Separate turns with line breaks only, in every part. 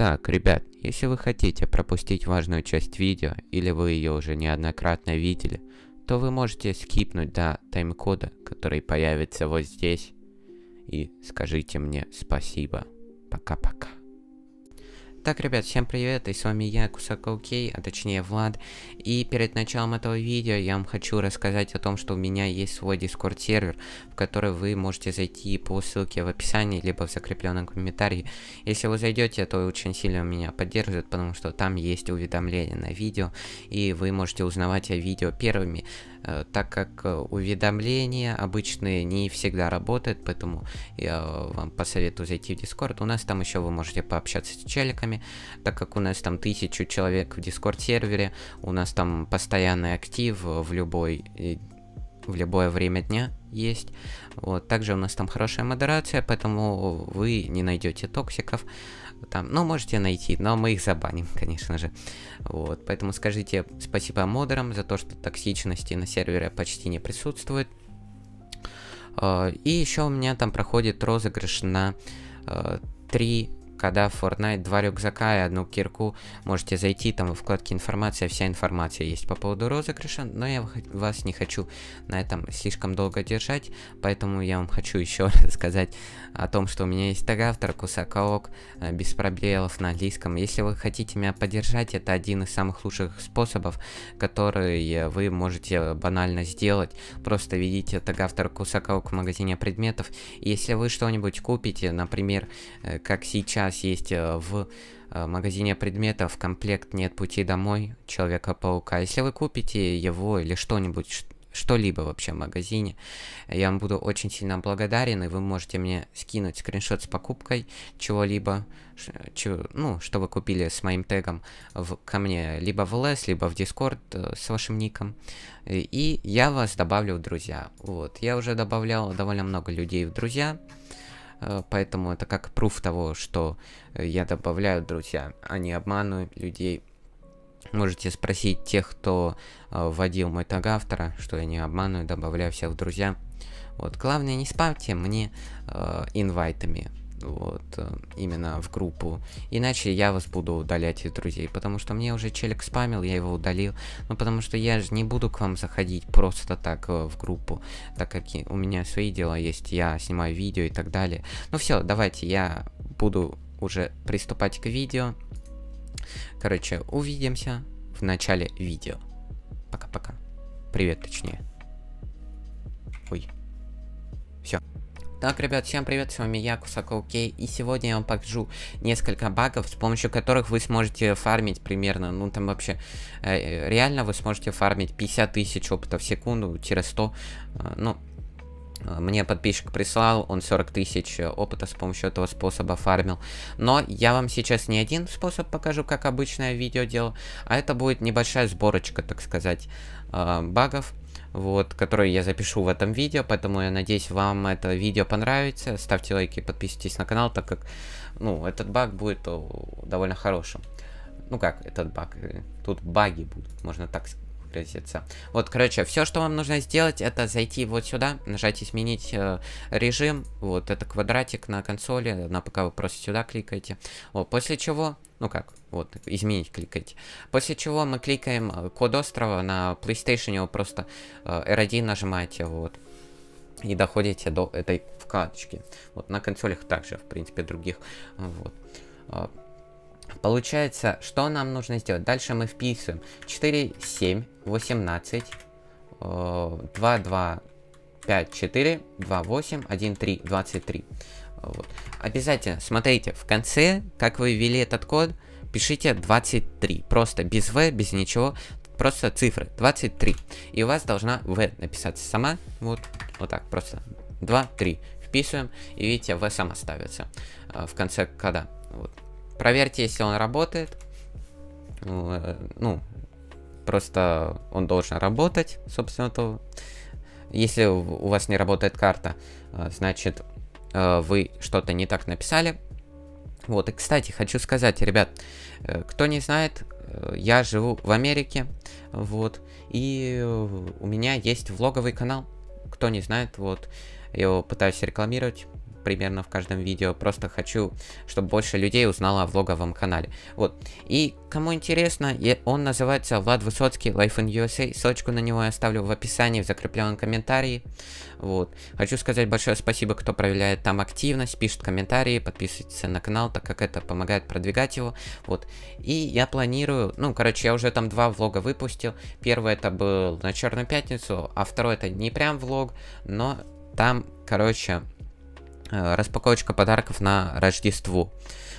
Так, ребят, если вы хотите пропустить важную часть видео, или вы ее уже неоднократно видели, то вы можете скипнуть до тайм-кода, который появится вот здесь, и скажите мне спасибо. Пока-пока. Так, ребят, всем привет, и с вами я, Кусаков Кей, а точнее Влад. И перед началом этого видео я вам хочу рассказать о том, что у меня есть свой Discord сервер, в который вы можете зайти по ссылке в описании, либо в закрепленном комментарии. Если вы зайдете, то очень сильно меня поддержит, потому что там есть уведомления на видео, и вы можете узнавать о видео первыми. Э, так как э, уведомления обычные не всегда работают, поэтому я вам посоветую зайти в Discord. У нас там еще вы можете пообщаться с челиками, так как у нас там тысячу человек в Discord сервере, у нас там постоянный актив в любой в любое время дня есть. Вот. Также у нас там хорошая модерация, поэтому вы не найдете токсиков там, ну, можете найти, но мы их забаним, конечно же. Вот, поэтому скажите спасибо модерам за то, что токсичности на сервере почти не присутствует. А, и еще у меня там проходит розыгрыш на 3 э, когда в Fortnite два рюкзака и одну кирку, можете зайти, там в вкладке информация, вся информация есть по поводу розыгрыша, но я вас не хочу на этом слишком долго держать, поэтому я вам хочу еще рассказать о том, что у меня есть тагавтор, кусакаок, э, без пробелов на английском. Если вы хотите меня поддержать, это один из самых лучших способов, которые вы можете банально сделать. Просто ведите тагавтор кусакаок в магазине предметов. Если вы что-нибудь купите, например, э, как сейчас, нас есть э, в э, магазине предметов комплект «Нет пути домой» Человека-паука. Если вы купите его или что-нибудь, что-либо вообще в магазине, я вам буду очень сильно благодарен, и вы можете мне скинуть скриншот с покупкой чего-либо, ну, что вы купили с моим тегом в, ко мне, либо в ЛС, либо в Дискорд э, с вашим ником, и я вас добавлю в друзья. Вот, я уже добавлял довольно много людей в друзья, Э, поэтому это как пруф того, что э, я добавляю, друзья, а не обманываю людей. Можете спросить тех, кто э, вводил мой таг автора, что я не обманываю, добавляю всех в друзья. Вот, главное, не спамьте мне э, инвайтами вот, э, именно в группу. Иначе я вас буду удалять из друзей, потому что мне уже челик спамил, я его удалил. Ну, потому что я же не буду к вам заходить просто так э, в группу, так как у меня свои дела есть, я снимаю видео и так далее. Ну все, давайте, я буду уже приступать к видео. Короче, увидимся в начале видео. Пока-пока. Привет, точнее. Ой. Так, ребят, всем привет, с вами я, Кусаков Кей, и сегодня я вам покажу несколько багов, с помощью которых вы сможете фармить примерно, ну там вообще, э, реально вы сможете фармить 50 тысяч опыта в секунду, через 100, э, ну, Э, мне подписчик прислал, он 40 тысяч э, опыта с помощью этого способа фармил. Но я вам сейчас не один способ покажу, как обычное видео делал, а это будет небольшая сборочка, так сказать, э, багов, вот, которые я запишу в этом видео, поэтому я надеюсь, вам это видео понравится. Ставьте лайки, подписывайтесь на канал, так как, ну, этот баг будет довольно хорошим. Ну как, этот баг, тут баги будут, можно так сказать выгрузится. Вот, короче, все, что вам нужно сделать, это зайти вот сюда, нажать изменить э, режим. Вот, это квадратик на консоли, на ПК вы просто сюда кликаете. Вот, после чего, ну как, вот, изменить кликайте. После чего мы кликаем э, код острова на PlayStation, его просто э, R1 нажимаете, вот и доходите до этой вкладочки. Вот на консолях также, в принципе, других. Вот. Э, Получается, что нам нужно сделать? Дальше мы вписываем 4, 7, 18, 2, 2, 5, 4, 2, 8, 1, 3, 23. Вот. Обязательно смотрите в конце, как вы ввели этот код, пишите 23. Просто без V без ничего, просто цифры 23. И у вас должна V написаться сама. Вот, вот так, просто 2, 3. Вписываем, и видите, V сама ставится э, в конце кода. Вот. Проверьте, если он работает. Ну, э, ну, просто он должен работать, собственно, то... Если у вас не работает карта, э, значит, э, вы что-то не так написали. Вот, и, кстати, хочу сказать, ребят, кто не знает, я живу в Америке, вот, и у меня есть влоговый канал, кто не знает, вот, я его пытаюсь рекламировать, примерно в каждом видео. Просто хочу, чтобы больше людей узнало о влоговом канале. Вот. И кому интересно, он называется Влад Высоцкий, Life in USA. Ссылочку на него я оставлю в описании, в закрепленном комментарии. Вот. Хочу сказать большое спасибо, кто проявляет там активность, пишет комментарии, подписывается на канал, так как это помогает продвигать его. Вот. И я планирую, ну, короче, я уже там два влога выпустил. Первый это был на Черную Пятницу, а второй это не прям влог, но там, короче, Э, распаковочка подарков на Рождество.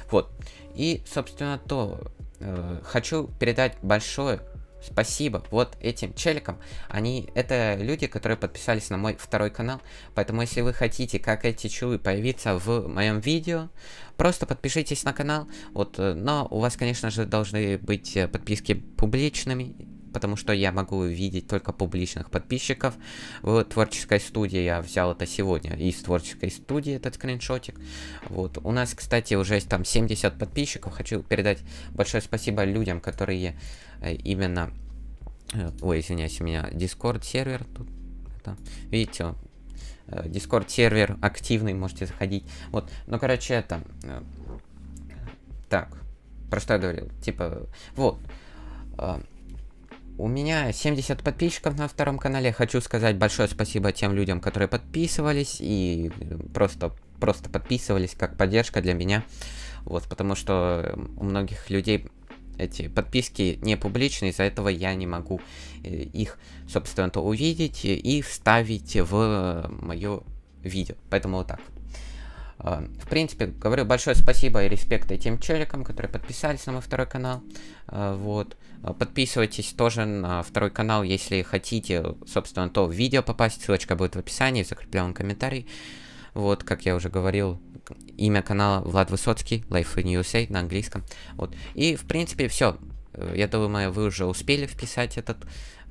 Вот. И, собственно, то э, хочу передать большое спасибо вот этим челикам. Они, это люди, которые подписались на мой второй канал. Поэтому, если вы хотите, как эти чулы, появиться в моем видео, просто подпишитесь на канал. Вот, э, но у вас, конечно же, должны быть э, подписки публичными потому что я могу видеть только публичных подписчиков. В творческой студии я взял это сегодня из творческой студии этот скриншотик. Вот. У нас, кстати, уже есть там 70 подписчиков. Хочу передать большое спасибо людям, которые э, именно... Э, ой, извиняюсь, у меня Discord сервер тут. Это... Видите, э, Discord сервер активный, можете заходить. Вот, ну, короче, это... Так, про что я говорил? Типа, вот. У меня 70 подписчиков на втором канале. Хочу сказать большое спасибо тем людям, которые подписывались и э, просто, просто подписывались как поддержка для меня. Вот, потому что у многих людей эти подписки не публичные, из-за этого я не могу э, их, собственно, то увидеть и вставить в э, мое видео. Поэтому вот так. В принципе, говорю большое спасибо и респект этим человекам, которые подписались на мой второй канал. Э, вот. Подписывайтесь тоже на второй канал, если хотите, собственно, то в видео попасть. Ссылочка будет в описании, в закрепленном комментарии. Вот, как я уже говорил, имя канала Влад Высоцкий, Life in USA на английском. Вот. И, в принципе, все. Э, я думаю, вы уже успели вписать этот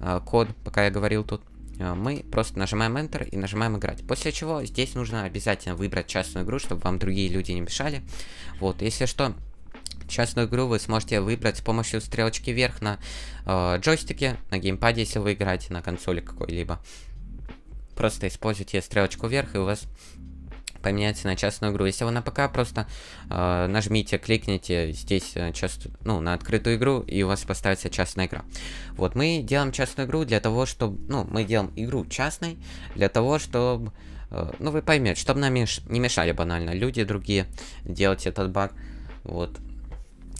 э, код, пока я говорил тут. Э, мы просто нажимаем Enter и нажимаем играть. После чего здесь нужно обязательно выбрать частную игру, чтобы вам другие люди не мешали. Вот, если что, частную игру вы сможете выбрать с помощью стрелочки вверх на э, джойстике, на геймпаде, если вы играете на консоли какой-либо. Просто используйте стрелочку вверх, и у вас поменяться на частную игру. Если вы на ПК, просто э, нажмите, кликните здесь э, част... ну, на открытую игру, и у вас поставится частная игра. Вот, мы делаем частную игру для того, чтобы... Ну, мы делаем игру частной для того, чтобы... Э, ну, вы поймете, чтобы нам меш... не мешали банально люди другие делать этот баг. Вот.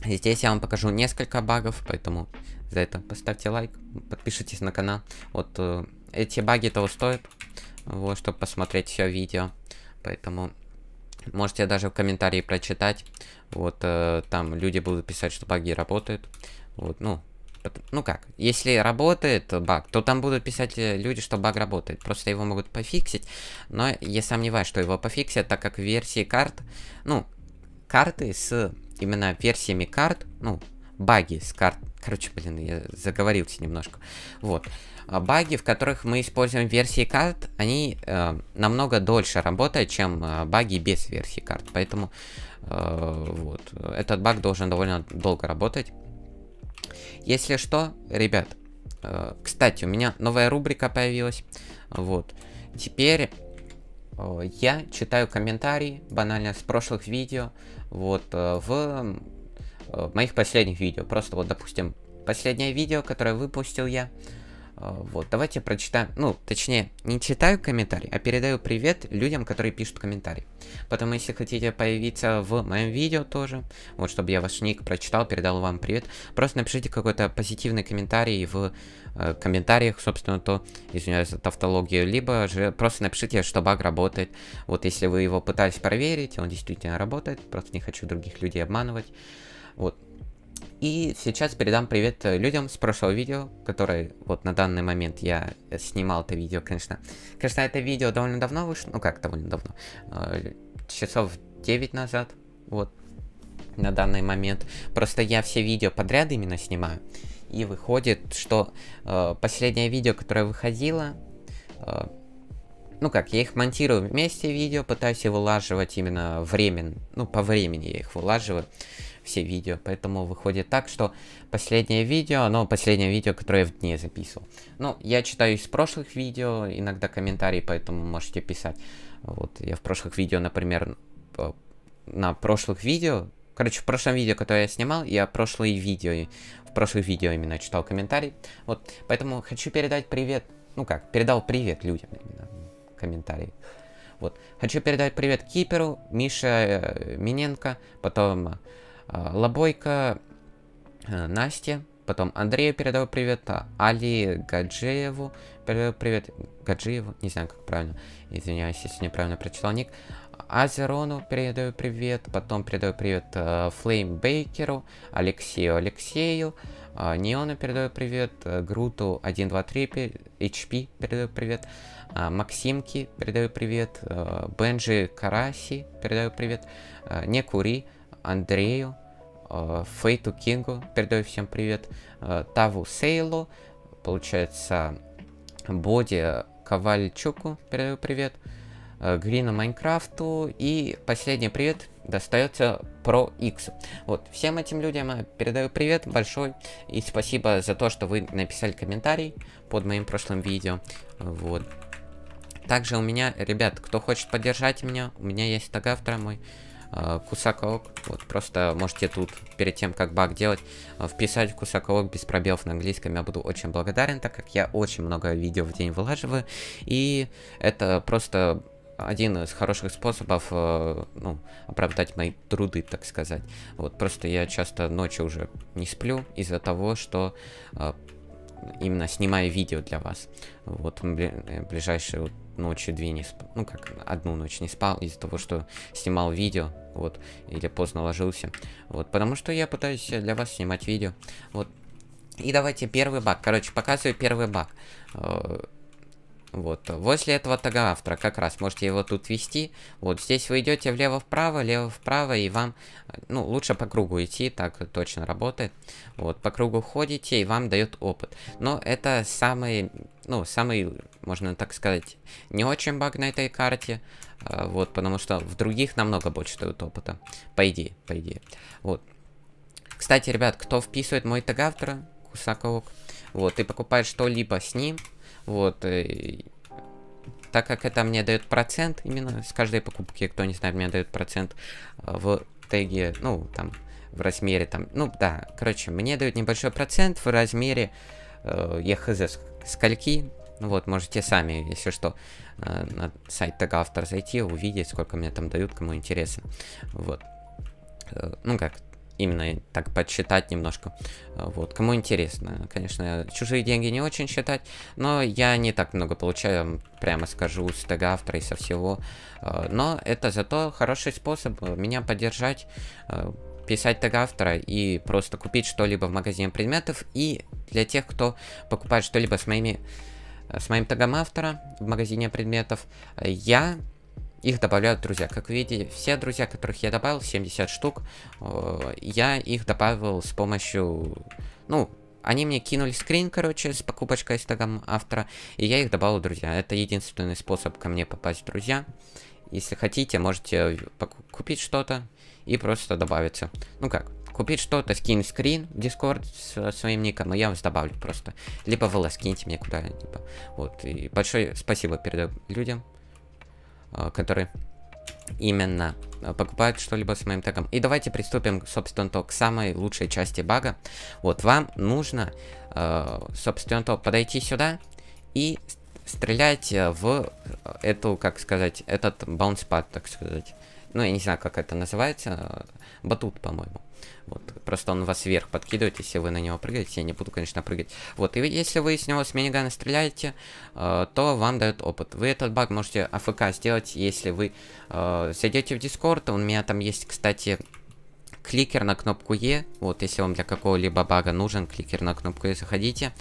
здесь я вам покажу несколько багов, поэтому за это поставьте лайк, подпишитесь на канал. Вот э, эти баги того стоят, вот, чтобы посмотреть все видео. Поэтому можете даже в комментарии прочитать. Вот э, там люди будут писать, что баги работают. Вот, ну, ну как, если работает баг, то там будут писать э, люди, что баг работает. Просто его могут пофиксить, но я сомневаюсь, что его пофиксят, так как версии карт, ну, карты с именно версиями карт, ну, баги с карт. Короче, блин, я заговорился немножко. Вот. А баги, в которых мы используем версии карт, они э, намного дольше работают, чем э, баги без версии карт. Поэтому э, вот, этот баг должен довольно долго работать. Если что, ребят, э, кстати, у меня новая рубрика появилась. Вот. Теперь э, я читаю комментарии, банально, с прошлых видео, вот, э, в э, моих последних видео. Просто вот, допустим, последнее видео, которое выпустил я, а, вот, давайте прочитаем, ну, точнее, не читаю комментарий, а передаю привет людям, которые пишут комментарий. Поэтому, если хотите появиться в моем видео тоже, вот, чтобы я ваш ник прочитал, передал вам привет, просто напишите какой-то позитивный комментарий в э, комментариях, собственно, то, извиняюсь за тавтологию, либо же просто напишите, что баг работает. Вот, если вы его пытались проверить, он действительно работает, просто не хочу других людей обманывать. Вот, и сейчас передам привет э, людям с прошлого видео, которые вот на данный момент я э, снимал это видео, конечно. Конечно, это видео довольно давно вышло, ну как довольно давно, э, часов 9 назад, вот, на данный момент. Просто я все видео подряд именно снимаю. И выходит, что э, последнее видео, которое выходило, э, ну как, я их монтирую вместе видео, пытаюсь их вылаживать именно временно, ну по времени я их вылаживаю все видео. Поэтому выходит так, что последнее видео, ну, последнее видео, которое я в дне записывал. Ну, я читаю из прошлых видео, иногда комментарии, поэтому можете писать. Вот, я в прошлых видео, например, э, на прошлых видео, короче, в прошлом видео, которое я снимал, я прошлые видео, в прошлых видео именно читал комментарии. Вот, поэтому хочу передать привет, ну как, передал привет людям именно, комментарии. Вот. Хочу передать привет Киперу, Мише э, Миненко, потом э, а, Лобойка э, Насте, потом Андрею передаю привет, а Али Гаджиеву передал привет, Гаджиеву, не знаю как правильно, извиняюсь, если неправильно прочитал ник, Азерону передаю привет, потом передаю привет э, Флейм Бейкеру, Алексею Алексею, а, Неону передаю привет, э, Груту 123 HP передаю привет, Максимки передаю привет, Бенджи Караси передаю привет, Не Кури Андрею, э, Фейту Кингу, передаю всем привет, э, Таву Сейлу, получается, Боди Ковальчуку, передаю привет, э, Грина Майнкрафту и последний привет достается Про X. Вот, всем этим людям я передаю привет большой и спасибо за то, что вы написали комментарий под моим прошлым видео. Вот. Также у меня, ребят, кто хочет поддержать меня, у меня есть тагавтор мой. Э, кусаковок. Вот, просто можете тут, перед тем, как баг делать, э, вписать кусаковок без пробелов на английском. Я буду очень благодарен, так как я очень много видео в день вылаживаю. И это просто один из хороших способов э, ну, оправдать мои труды, так сказать. Вот просто я часто ночью уже не сплю из-за того, что э, именно снимаю видео для вас. Вот ближайшие ночью две не спал, ну как, одну ночь не спал из-за того, что снимал видео, вот, или поздно ложился, вот, потому что я пытаюсь для вас снимать видео, вот. И давайте первый баг, короче, показываю первый баг. Э, вот, возле этого тагавтора как раз можете его тут вести. Вот здесь вы идете влево-вправо, лево-вправо, и вам, ну, лучше по кругу идти, так точно работает. Вот, по кругу ходите, и вам дает опыт. Но это самый, ну, самый, можно так сказать, не очень баг на этой карте. Э, вот, потому что в других намного больше дают опыта. По идее, по идее. Вот. Кстати, ребят, кто вписывает мой тагавтора, Кусаковок, вот, и покупает что-либо с ним, вот. Э, так как это мне дает процент, именно с каждой покупки, кто не знает, мне дает процент э, в теге, ну, там, в размере, там, ну, да, короче, мне дают небольшой процент в размере, э, я хз, скольки, ну, вот, можете сами, если что, э, на сайт тега автор зайти, увидеть, сколько мне там дают, кому интересно, вот. Э, ну, как, именно так подсчитать немножко. Э, вот, кому интересно, конечно, чужие деньги не очень считать, но я не так много получаю, прямо скажу, с автора и со всего. Э, но это зато хороший способ э, меня поддержать, писать тег автора и просто купить что-либо в магазине предметов. И для тех, кто покупает что-либо с моими с моим тегом автора в магазине предметов, я их добавляют друзья. Как видите, все друзья, которых я добавил, 70 штук, э, я их добавил с помощью, ну, они мне кинули скрин, короче, с покупочкой с тагом автора, и я их добавил, друзья. Это единственный способ ко мне попасть, друзья. Если хотите, можете купить что-то и просто добавиться. Ну как, купить что-то, скинь скрин в Discord со своим ником, и я вас добавлю просто. Либо вы скиньте мне куда-либо. Вот, и большое спасибо перед людям. Э, которые именно э, покупают что-либо с моим тегом. И давайте приступим, собственно, то, к самой лучшей части бага. Вот, вам нужно, э, собственно, то подойти сюда и стрелять в эту, как сказать, этот баунспад, так сказать. Ну, я не знаю, как это называется. Батут, по-моему. Вот, просто он вас вверх подкидывает, если вы на него прыгаете. Я не буду, конечно, прыгать. Вот, и если вы с него с минигана стреляете, э, то вам дает опыт. Вы этот баг можете АФК сделать, если вы э, зайдете в Дискорд. У меня там есть, кстати, кликер на кнопку Е. Вот, если вам для какого-либо бага нужен кликер на кнопку Е, заходите.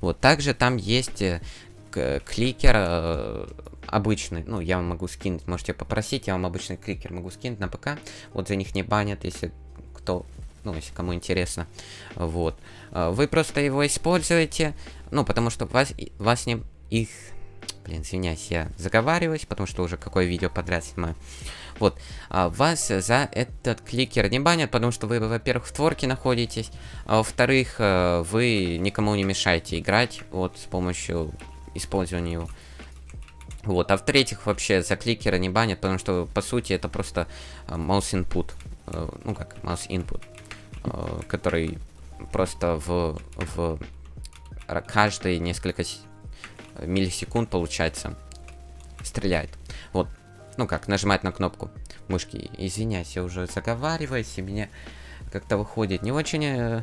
Вот, также там есть э, кликер э, обычный, ну, я вам могу скинуть, можете попросить, я вам обычный кликер могу скинуть на ПК, вот за них не банят, если кто, ну, если кому интересно. Вот. А, вы просто его используете, ну, потому что вас, вас не... их... Блин, извиняюсь, я заговариваюсь, потому что уже какое видео подряд снимаю. Вот, а, вас за этот кликер не банят, потому что вы, во-первых, в творке находитесь, а во-вторых, э, вы никому не мешаете играть, вот, с помощью использования его. Вот, а в-третьих, вообще за кликера не банят, потому что, по сути, это просто э, mouse input. Э, ну как, mass input, э, который просто в, в каждые несколько миллисекунд, получается, стреляет. Вот, ну как, нажимает на кнопку мышки. Извиняюсь, я уже заговариваюсь, и мне как-то выходит не очень, э,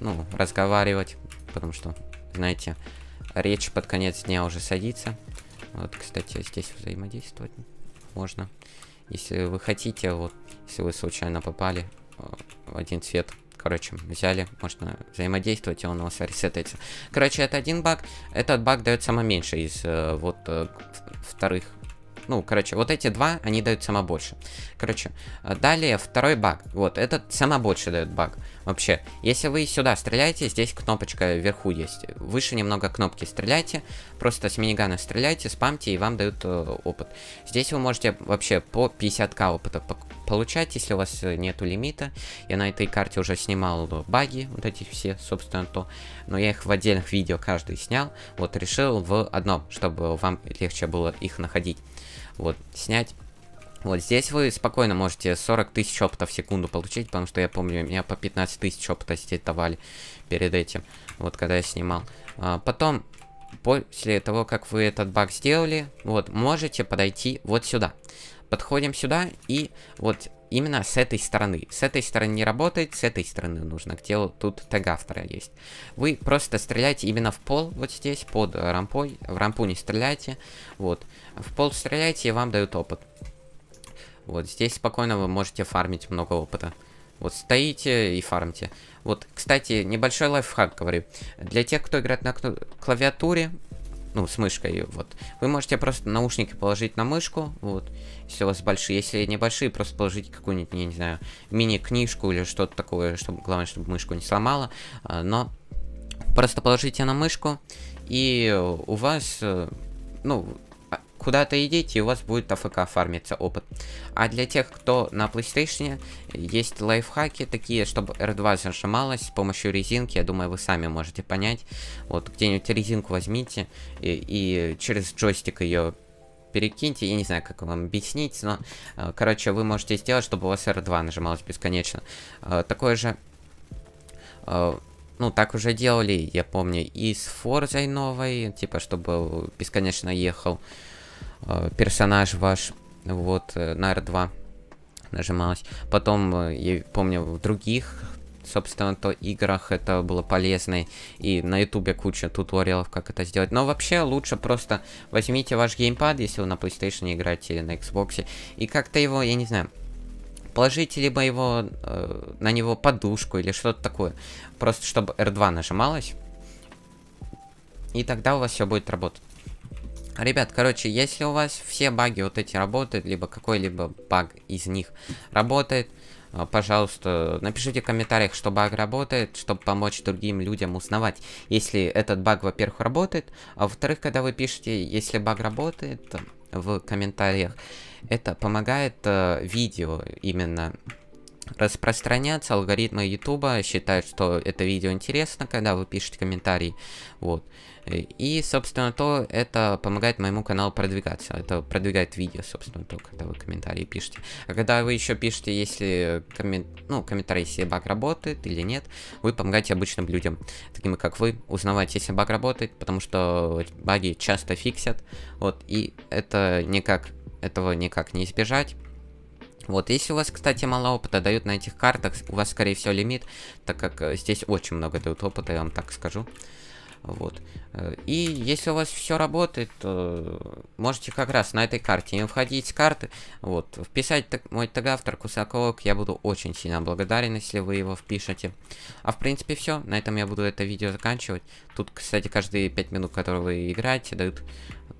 ну, разговаривать, потому что, знаете, речь под конец дня уже садится. Вот, кстати, здесь взаимодействовать можно. Если вы хотите, вот, если вы случайно попали э, в один цвет, короче, взяли, можно взаимодействовать, и он у вас ресетается. Короче, это один баг. Этот баг дает самое меньше из э, вот э, вторых ну, короче, вот эти два, они дают самое больше. Короче, далее второй баг. Вот, этот самое больше дает баг. Вообще, если вы сюда стреляете, здесь кнопочка вверху есть. Выше немного кнопки стреляйте, просто с минигана стреляйте, спамьте, и вам дают э, опыт. Здесь вы можете вообще по 50к опыта по получать, если у вас э, нету лимита. Я на этой карте уже снимал э, баги, вот эти все, собственно, то. Но я их в отдельных видео каждый снял. Вот решил в одном, чтобы вам легче было их находить. Вот, снять. Вот здесь вы спокойно можете 40 тысяч опыта в секунду получить, потому что я помню, меня по 15 тысяч опыта здесь давали перед этим, вот когда я снимал. А, потом, после того, как вы этот баг сделали, вот, можете подойти вот сюда. Подходим сюда и вот именно с этой стороны. С этой стороны не работает, с этой стороны нужно, где вот тут тег автора есть. Вы просто стреляете именно в пол, вот здесь, под рампой, в рампу не стреляйте, вот. В пол стреляете и вам дают опыт. Вот здесь спокойно вы можете фармить много опыта. Вот стоите и фармите. Вот, кстати, небольшой лайфхак, говорю. Для тех, кто играет на клавиатуре, ну, с мышкой, вот, вы можете просто наушники положить на мышку, вот, если у вас большие, если небольшие, просто положите какую-нибудь, я не знаю, мини-книжку или что-то такое, чтобы, главное, чтобы мышку не сломала. А, но просто положите на мышку, и у вас, э, ну, куда-то идите, и у вас будет АФК фармиться опыт. А для тех, кто на PlayStation, есть лайфхаки такие, чтобы R2 зажималась с помощью резинки, я думаю, вы сами можете понять. Вот где-нибудь резинку возьмите и, и через джойстик ее перекиньте, я не знаю, как вам объяснить, но, э, короче, вы можете сделать, чтобы у вас R2 нажималось бесконечно. Э, такое же, э, ну, так уже делали, я помню, и с Forza новой, типа, чтобы бесконечно ехал. Э, персонаж ваш, вот, э, на R2 нажималось. Потом, э, я помню, в других, собственно, то играх это было полезно, и на ютубе куча туториалов, как это сделать. Но вообще лучше просто возьмите ваш геймпад, если вы на PlayStation играете, на Xbox, и как-то его, я не знаю, положите либо его, э, на него подушку или что-то такое, просто чтобы R2 нажималось, и тогда у вас все будет работать. Ребят, короче, если у вас все баги вот эти работают, либо какой-либо баг из них работает, э, пожалуйста, напишите в комментариях, что баг работает, чтобы помочь другим людям узнавать, если этот баг, во-первых, работает, а во-вторых, когда вы пишете, если баг работает в комментариях, это помогает э, видео именно распространяться. Алгоритмы YouTube считают, что это видео интересно, когда вы пишете комментарий. Вот. И, собственно, то это помогает моему каналу продвигаться. Это продвигает видео, собственно, то, когда вы комментарии пишете. А когда вы еще пишете, если коммен... ну, комментарий, если баг работает или нет, вы помогаете обычным людям, таким как вы, узнавать, если баг работает, потому что баги часто фиксят. Вот, и это никак, этого никак не избежать. Вот, если у вас, кстати, мало опыта дают на этих картах, у вас, скорее всего, лимит, так как э, здесь очень много дают опыта, я вам так скажу. Вот. Э, и если у вас все работает, то можете как раз на этой карте не входить с карты. Вот. Вписать так, мой тагавтор Кусаковок. Я буду очень сильно благодарен, если вы его впишете. А в принципе все. На этом я буду это видео заканчивать. Тут, кстати, каждые 5 минут, которые вы играете, дают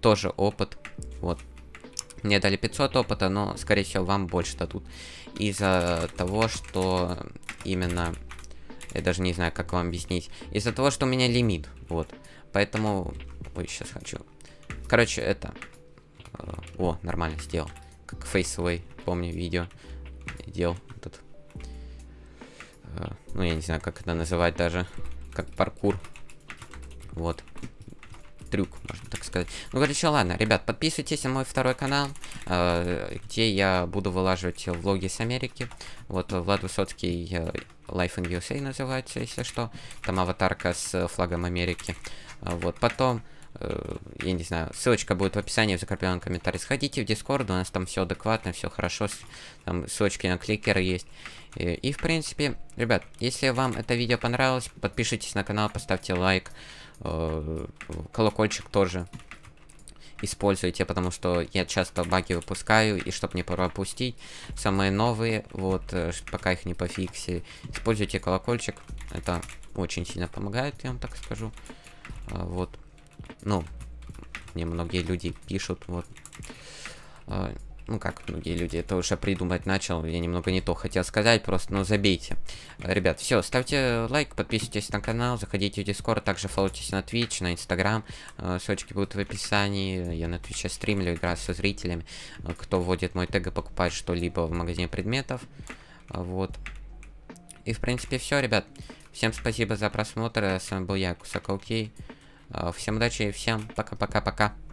тоже опыт. Вот. Мне дали 500 опыта, но, скорее всего, вам больше дадут. Из-за того, что именно... Я даже не знаю, как вам объяснить. Из-за того, что у меня лимит, вот. Поэтому... Ой, сейчас хочу. Короче, это... Э, о, нормально сделал. Как фейсовый, помню, видео делал этот... Э, ну, я не знаю, как это называть даже. Как паркур. Вот. Трюк, можно сказать. Ну, короче, ладно, ребят, подписывайтесь на мой второй канал, э, где я буду вылаживать влоги с Америки. Вот Влад Высоцкий, э, Life in USA называется, если что. Там аватарка с флагом Америки. Э, вот, потом э, я не знаю, ссылочка будет в описании, в закрепленном комментарии. Сходите в Дискорд, у нас там все адекватно, все хорошо, там ссылочки на кликеры есть. И, э, и, в принципе, ребят, если вам это видео понравилось, подпишитесь на канал, поставьте лайк, колокольчик тоже используйте, потому что я часто баги выпускаю, и чтобы не пропустить самые новые, вот, э, пока их не пофиксили, используйте колокольчик, это очень сильно помогает, я вам так скажу. А, вот, ну, мне многие люди пишут, вот, а, ну как многие люди, это уже придумать начал, я немного не то хотел сказать, просто, ну забейте. Ребят, все, ставьте лайк, подписывайтесь на канал, заходите в Discord, также фолотитесь на Twitch, на Instagram, э, ссылочки будут в описании, я на Twitch стримлю, играю со зрителями, э, кто вводит мой тег и покупает что-либо в магазине предметов, вот. И в принципе все, ребят, всем спасибо за просмотр, э, с вами был я, Кусака Окей, всем удачи и всем пока-пока-пока.